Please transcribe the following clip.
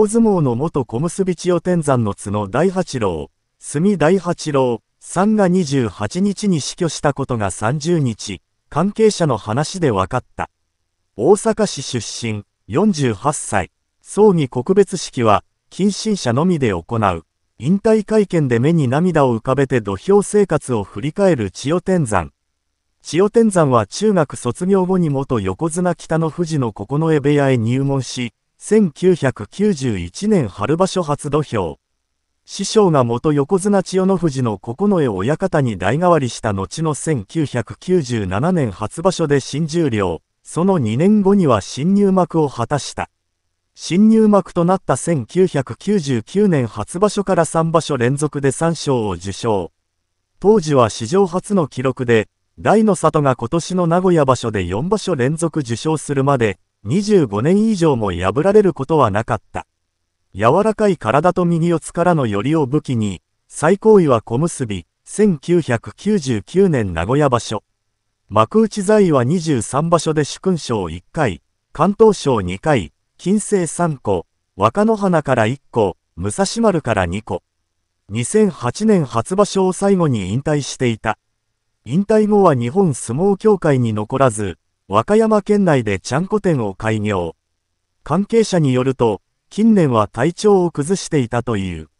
大相撲の元小結千代天山の角大八郎、墨大八郎、さんが28日に死去したことが30日、関係者の話で分かった。大阪市出身、48歳、葬儀告別式は、近親者のみで行う。引退会見で目に涙を浮かべて土俵生活を振り返る千代天山。千代天山は中学卒業後に元横綱北の富士の九重部屋へ入門し、1991年春場所初土俵。師匠が元横綱千代の富士の九重親方に代替わりした後の1997年初場所で新十両、その2年後には新入幕を果たした。新入幕となった1999年初場所から3場所連続で3賞を受賞。当時は史上初の記録で、大の里が今年の名古屋場所で4場所連続受賞するまで、25年以上も破られることはなかった。柔らかい体と右四つからの寄りを武器に、最高位は小結、1999年名古屋場所。幕内在位は23場所で主勲賞1回、関東賞2回、金星3個、若野花から1個、武蔵丸から2個。2008年初場所を最後に引退していた。引退後は日本相撲協会に残らず、和歌山県内でちゃんこ店を開業。関係者によると、近年は体調を崩していたという。